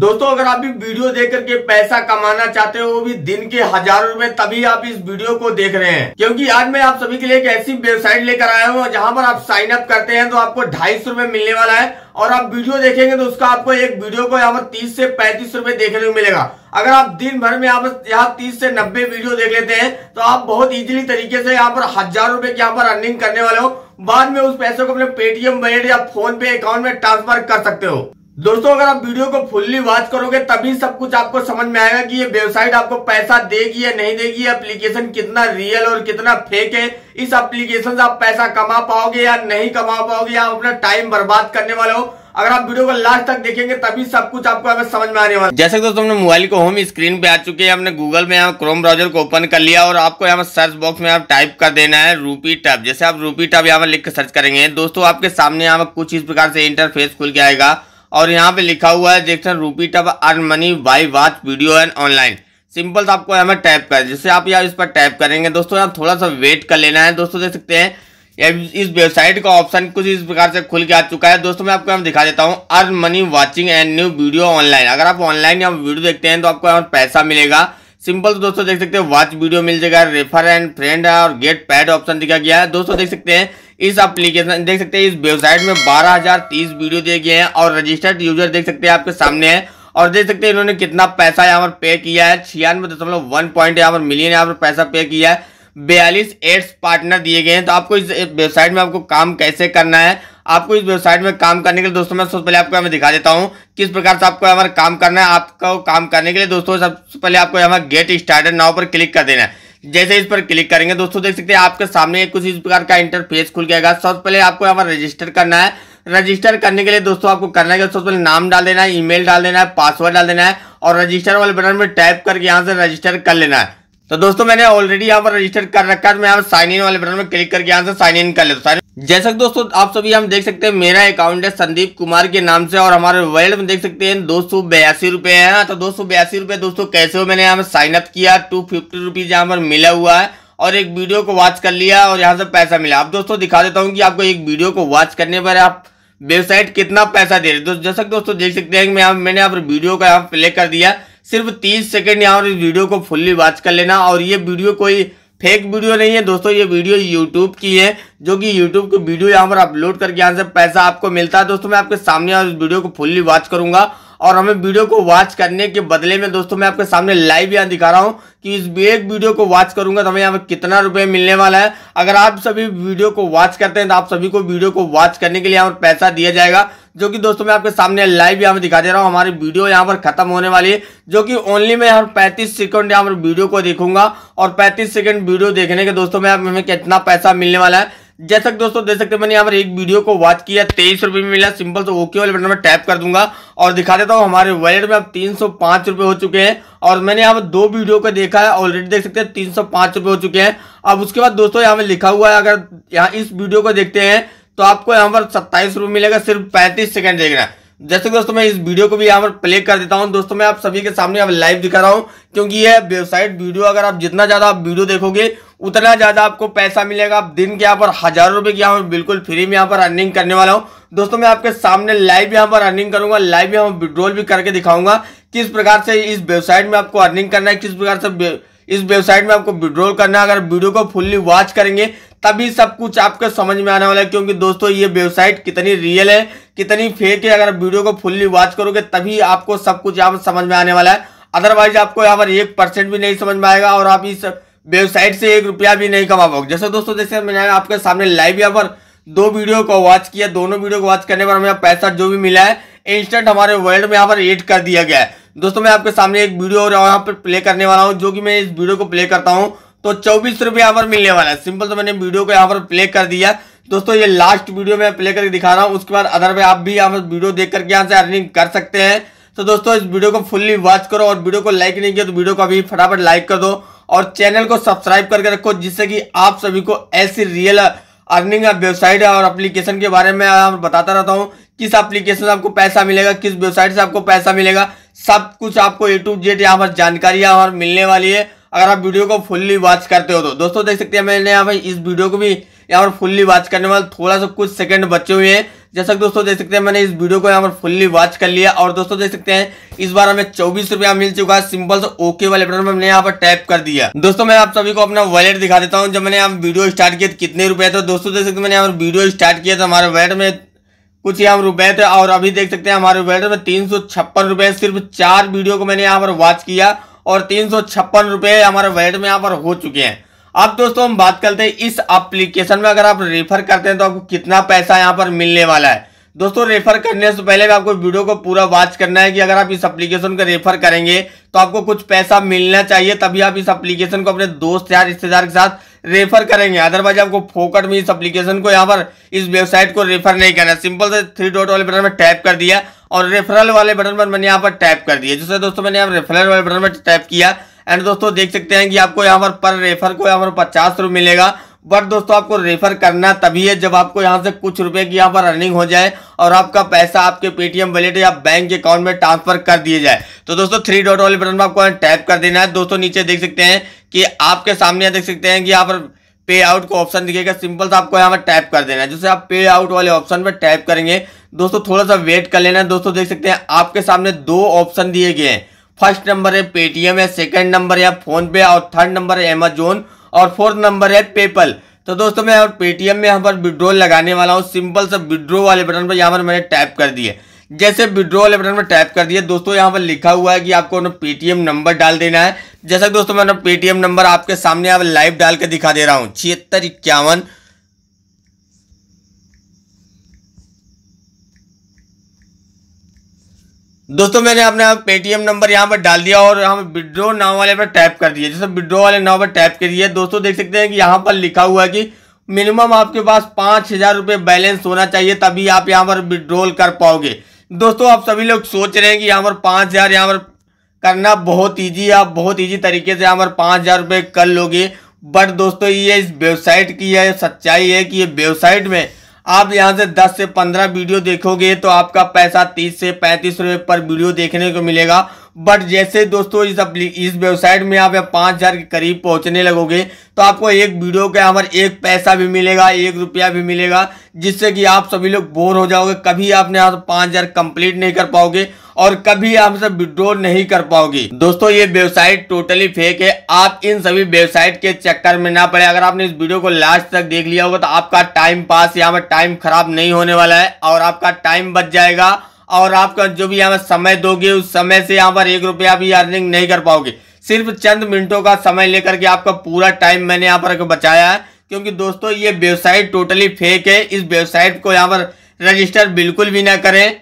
दोस्तों अगर आप भी वीडियो देख करके पैसा कमाना चाहते हो वो भी दिन के हजारों रूपए तभी आप इस वीडियो को देख रहे हैं क्योंकि आज मैं आप सभी के लिए एक ऐसी वेबसाइट लेकर आया हूँ जहाँ पर आप साइन अप करते हैं तो आपको ढाई सौ रूपये मिलने वाला है और आप वीडियो देखेंगे तो उसका आपको एक वीडियो को यहाँ पर तीस से पैंतीस रूपए देखने को मिलेगा अगर आप दिन भर में यहाँ पर यहाँ तीस से नब्बे वीडियो देख लेते हैं तो आप बहुत इजीली तरीके से यहाँ पर हजार रूपए की यहाँ पर अर्निंग करने वाले हो बाद में उस पैसे को अपने पेटीएम वैलेट या फोन पे अकाउंट में ट्रांसफर कर सकते हो दोस्तों अगर आप वीडियो को फुल्ली वॉच करोगे तभी सब कुछ आपको समझ में आएगा कि ये वेबसाइट आपको पैसा देगी या नहीं देगी एप्लीकेशन कितना रियल और कितना फेक है इस एप्लीकेशन से आप पैसा कमा पाओगे या नहीं कमा पाओगे या अपना टाइम बर्बाद करने वाले हो अगर आप वीडियो को लास्ट तक देखेंगे तभी सब कुछ आपको अगर समझ में आने वाला जैसे कि दोस्तों हमने मोबाइल को होम स्क्रीन पे आ चुके हैं हमने गूगल में यहाँ क्रोम ब्राउजर को ओपन कर लिया और आपको यहाँ सर्च बॉक्स में आप टाइप कर देना है रूपी टैब जैसे आप रूपी टैब यहाँ लिख कर सर्च करेंगे दोस्तों आपके सामने यहाँ कुछ इस प्रकार से इंटरफेस खुल के आएगा और यहाँ पे लिखा हुआ है हैं rupee tube earn money by watch video and online simple सा आपको पर टैप कर जैसे आप यहाँ इस पर टैप करेंगे दोस्तों यहाँ थोड़ा सा वेट कर लेना है दोस्तों देख सकते हैं इस वेबसाइट का ऑप्शन कुछ इस प्रकार से खुल के आ चुका है दोस्तों मैं आपको यहाँ दिखा देता हूँ earn money watching and new video online अगर आप ऑनलाइन यहाँ वीडियो देखते हैं तो आपको यहाँ पैसा मिलेगा सिंपल तो दोस्तों देख सकते हैं वॉच वीडियो मिल जाएगा रेफर एंड फ्रेंड और गेट पैड ऑप्शन दिखा गया है दोस्तों देख सकते हैं इस एप्लीकेशन देख सकते हैं इस वेबसाइट में बारह हजार तीस वीडियो दिए गए हैं और रजिस्टर्ड यूजर देख सकते हैं आपके सामने है और देख सकते हैं इन्होंने कितना पैसा यहाँ पर पे किया है छियानवे दशमलव वन पॉइंट यहाँ पर मिलियन यहाँ पर पैसा पे किया है बयालीस एड्स पार्टनर दिए गए हैं तो आपको इस वेबसाइट में आपको काम कैसे करना है आपको इस वेबसाइट में काम करने के लिए दोस्तों मैं सबसे पहले आपको यहाँ दिखा देता हूँ किस प्रकार से आपको यहाँ काम करना है आपको काम करने के लिए दोस्तों सबसे पहले आपको यहाँ गेट स्टार्टेड नाव पर क्लिक कर देना है जैसे इस पर क्लिक करेंगे दोस्तों देख सकते हैं आपके सामने कुछ इस प्रकार का इंटरफेस खुल जाएगा सबसे पहले आपको यहाँ रजिस्टर करना है रजिस्टर करने के लिए दोस्तों आपको करना है सबसे पहले नाम डाल देना है ईमेल डाल देना है पासवर्ड डाल देना है और रजिस्टर वाले बटन में टाइप करके यहाँ से रजिस्टर कर लेना है तो दोस्तों मैंने ऑलरेडी यहाँ पर रजिस्टर कर रखा है तो मैं यहाँ साइन इन वाले बटन में क्लिक करके यहाँ से साइन इन कर लेता हूँ जैसे कि दोस्तों आप सभी हम देख सकते हैं मेरा अकाउंट है संदीप कुमार के नाम से और हमारे वर्ल्ड में देख सकते हैं दो सौ बयासी रुपए है तो दो सौ बयासी रुपए दोस्तों कैसे हो मैंने यहाँ पर साइन अप किया टू फिफ्टी रुपीज यहाँ पर मिला हुआ है और एक वीडियो को वॉच कर लिया और यहाँ से पैसा मिला आप दोस्तों दिखा देता हूँ कि आपको एक वीडियो को वॉच करने पर आप वेबसाइट कितना पैसा दे रहे जैसे दोस्तों देख सकते हैं मैंने यहाँ पर वीडियो का यहाँ प्ले कर दिया सिर्फ तीस सेकेंड यहाँ पर इस वीडियो को फुल्ली वॉच कर लेना और ये वीडियो कोई फेक वीडियो नहीं है दोस्तों ये वीडियो यूट्यूब की है जो कि यूट्यूब की वीडियो यहाँ पर अपलोड करके यहाँ से पैसा आपको मिलता है दोस्तों मैं आपके सामने इस वीडियो को फुल्ली वॉच करूंगा और हमें वीडियो को वॉच करने के बदले में दोस्तों मैं आपके सामने लाइव यहाँ दिखा रहा हूँ कि इस एक वीडियो को वॉच करूंगा तो हमें यहाँ पर कितना रुपए मिलने वाला है अगर आप सभी वीडियो को वॉच करते हैं तो आप सभी को वीडियो को वॉच करने के लिए यहाँ पर पैसा दिया जाएगा जो कि दोस्तों मैं आपके सामने लाइव यहाँ पर दिखा दे रहा हूँ हमारी वीडियो यहाँ पर खत्म होने वाली है जो कि ओनली मैं यहाँ पैंतीस सेकंड यहाँ पर वीडियो को देखूंगा और पैंतीस सेकंड वीडियो देखने के दोस्तों में हमें कितना पैसा मिलने वाला है जैसा कि दोस्तों देख सकते हैं मैंने यहाँ पर एक वीडियो को वॉच किया तेईस रुपये में मिला सिंपल से ओके वाले बटन में टैप कर दूंगा और दिखा देता हूँ हमारे वॉलेट में अब तीन सौ पाँच रुपये हो चुके हैं और मैंने यहाँ पर दो वीडियो को देखा है ऑलरेडी देख सकते हैं तीन सौ पाँच रुपये हो चुके हैं अब उसके बाद दोस्तों यहाँ पर लिखा हुआ है अगर यहाँ इस वीडियो को देखते हैं तो आपको यहाँ पर सत्ताईस रुपये मिलेगा सिर्फ पैंतीस सेकेंड देखना जैसे दोस्तों मैं इस वीडियो को भी यहाँ पर प्ले कर देता हूँ दोस्तों मैं आप सभी के सामने अब लाइव दिखा रहा हूँ क्योंकि यह वेबसाइट वीडियो अगर आप जितना ज़्यादा आप वीडियो देखोगे उतना ज़्यादा आपको पैसा मिलेगा आप दिन के यहाँ पर हज़ारों रुपये की यहाँ पर बिल्कुल फ्री में यहाँ पर अर्निंग करने वाला हूँ दोस्तों मैं आपके सामने लाइव यहाँ पर अर्निंग करूंगा लाइव यहाँ पर विड्रॉल भी करके दिखाऊंगा किस प्रकार से इस वेबसाइट में आपको अर्निंग करना है किस प्रकार से इस वेबसाइट में आपको विड्रॉल करना है अगर वीडियो को फुल्ली वॉच करेंगे तभी सब कुछ आपको समझ में आने वाला है क्योंकि दोस्तों ये वेबसाइट कितनी रियल है कितनी फेक है अगर वीडियो को फुल्ली वॉच करोगे तभी आपको सब कुछ यहाँ पर समझ में आने वाला है अदरवाइज आपको यहाँ पर एक परसेंट भी नहीं समझ में आएगा और आप इस वेबसाइट से एक रुपया भी नहीं कमा पाओगे जैसे दोस्तों जैसे मैंने आपके सामने लाइव यहाँ पर दो वीडियो को वॉच किया दोनों वीडियो को वॉच करने पर हमें पैसा जो भी मिला है इंस्टेंट हमारे वर्ल्ड में यहाँ पर एड कर दिया गया है दोस्तों मैं आपके सामने एक वीडियो और यहाँ पर प्ले करने वाला हूँ जो कि मैं इस वीडियो को प्ले करता हूँ तो चौबीस रुपया यहाँ पर मिलने वाला है सिंपल तो मैंने वीडियो को यहाँ पर प्ले कर दिया दोस्तों ये लास्ट वीडियो मैं प्ले करके दिखा रहा हूँ उसके बाद अदर में आप भी यहाँ पर वीडियो देख करके यहाँ से अर्निंग कर सकते हैं तो दोस्तों इस वीडियो को फुल्ली वॉच करो और वीडियो को लाइक नहीं किया तो वीडियो को अभी फटाफट लाइक कर दो और चैनल को सब्सक्राइब करके रखो जिससे कि आप सभी को ऐसी रियल अर्निंग वेबसाइट और एप्लीकेशन के बारे में बताता रहता हूँ किस एप्लीकेशन से आपको पैसा मिलेगा किस वेबसाइट से आपको पैसा मिलेगा सब कुछ आपको ए टू जेड यहाँ पर जानकारी यहाँ पर मिलने वाली है अगर आप वीडियो को फुल्ली वॉच करते हो तो दोस्तों देख सकते हैं मैंने यहाँ भाई इस वीडियो को भी यहाँ पर फुल्ली वॉच करने वाले थोड़ा सा कुछ सेकंड बचे हुए हैं जैसा कि दोस्तों देख सकते हैं मैंने इस वीडियो को यहाँ पर फुल्ली वॉच कर लिया और दोस्तों देख सकते हैं इस बार हमें चौबीस रुपया मिल चुका है सिंपल से ओके वाले बटन में हमने यहाँ पर टैप कर दिया दोस्तों मैं आप सभी को अपना वॉलेट दिखा देता हूँ जब मैंने यहाँ वीडियो स्टार्ट किया तो कितने रुपए थे दोस्तों देख सकते मैंने यहाँ पर वीडियो स्टार्ट किया था हमारे वॉलेट में कुछ यहाँ रुपए थे और अभी देख सकते हैं हमारे वॉलेट में तीन सौ छप्पन रुपए सिर्फ चार वीडियो को मैंने यहाँ पर वॉच किया और तीन सौ छप्पन रुपए हमारे वैट में यहाँ पर हो चुके हैं अब दोस्तों हम बात करते हैं इस एप्लीकेशन में अगर आप रेफर करते हैं तो आपको कितना पैसा यहाँ पर मिलने वाला है दोस्तों रेफर करने से पहले भी आपको वीडियो को पूरा वॉच करना है कि अगर आप इस एप्लीकेशन को रेफर करेंगे तो आपको कुछ पैसा मिलना चाहिए तभी आप इस एप्लीकेशन को अपने दोस्त यार रिश्तेदार के साथ रेफर करेंगे अदरवाइज आपको फोकट में इस एप्लीकेशन को यहाँ पर इस वेबसाइट को रेफर नहीं करना सिंपल से थ्री डॉट वाले बटन में टैप कर दिया और रेफरल वाले बटन पर मैंने यहाँ पर टैप कर दिया जैसे दोस्तों मैंने यहाँ रेफरल वाले बटन पर टैप किया एंड दोस्तों देख सकते हैं कि आपको यहाँ पर पर रेफर को यहाँ पर पचास रुपये मिलेगा बट दोस्तों आपको रेफर करना तभी है जब आपको यहाँ से कुछ रुपए की यहाँ पर अर्निंग हो जाए और आपका पैसा आपके पेटीएम वॉलेट या बैंक अकाउंट में ट्रांसफर कर दिया जाए तो दोस्तों थ्री डॉट वाले बटन पर आपको टैप कर देना है दोस्तों नीचे देख सकते हैं कि आपके सामने देख सकते हैं कि यहाँ पर पे आउट का ऑप्शन दिखेगा सिंपल सा आपको यहाँ पर टैप कर देना है जैसे आप पे आउट वाले ऑप्शन पर टैप करेंगे दोस्तों थोड़ा सा वेट कर लेना दोस्तों देख सकते हैं आपके सामने दो ऑप्शन दिए गए हैं फर्स्ट नंबर है पेटीएम है सेकंड नंबर है फोन पे और थर्ड नंबर है अमेजोन और फोर्थ नंबर है पेपल तो दोस्तों मैं और पेटीएम में यहाँ पर विड्रोल लगाने वाला हूँ सिंपल सा विड्रो वाले बटन पर यहाँ पर मैंने टैप कर दिए जैसे विड्रो वाले बटन पर टैप कर दिए दोस्तों यहाँ पर लिखा हुआ है कि आपको पेटीएम नंबर डाल देना है जैसा कि दोस्तों मैंने पेटीएम नंबर आपके सामने आप लाइव डाल के दिखा दे रहा हूं छिहत्तर इक्यावन दोस्तों मैंने अपने आप पेटीएम नंबर यहाँ पर डाल दिया और हम विड्रो नाव वाले पर टैप कर दिया जैसे विड्रो वाले नाव पर टैप कर दिया दोस्तों देख सकते हैं कि यहाँ पर लिखा हुआ है कि मिनिमम आपके पास पांच हज़ार रुपये बैलेंस होना चाहिए तभी आप यहाँ पर विड्रोल कर पाओगे दोस्तों आप सभी लोग सोच रहे हैं कि यहाँ पर पांच हज़ार यहाँ पर करना बहुत इजी आप बहुत इजी तरीके से यहाँ पर पाँच हज़ार रुपये कर लोगे बट दोस्तों ये इस वेबसाइट की है सच्चाई है कि ये वेबसाइट में आप यहाँ से 10 से 15 वीडियो देखोगे तो आपका पैसा 30 से पैंतीस रुपये पर वीडियो देखने को मिलेगा बट जैसे दोस्तों इस इस वेबसाइट में आप पाँच हज़ार के करीब पहुँचने लगोगे तो आपको एक वीडियो के यहाँ पर एक पैसा भी मिलेगा एक रुपया भी मिलेगा जिससे कि आप सभी लोग बोर हो जाओगे कभी आपने यहाँ से पाँच हज़ार कम्प्लीट नहीं कर पाओगे और कभी आपसे विड्रॉ नहीं कर पाओगी दोस्तों ये वेबसाइट टोटली फेक है आप इन सभी वेबसाइट के चक्कर में ना पड़े अगर आपने इस वीडियो को लास्ट तक देख लिया होगा तो आपका टाइम पास यहाँ पर टाइम खराब नहीं होने वाला है और आपका टाइम बच जाएगा और आपका जो भी यहाँ समय दोगे उस समय से यहाँ पर एक रुपया भी अर्निंग नहीं कर पाओगे सिर्फ चंद मिनटों का समय लेकर के आपका पूरा टाइम मैंने यहाँ पर बचाया है क्योंकि दोस्तों ये वेबसाइट टोटली फेक है इस वेबसाइट को यहाँ पर रजिस्टर बिल्कुल भी ना करें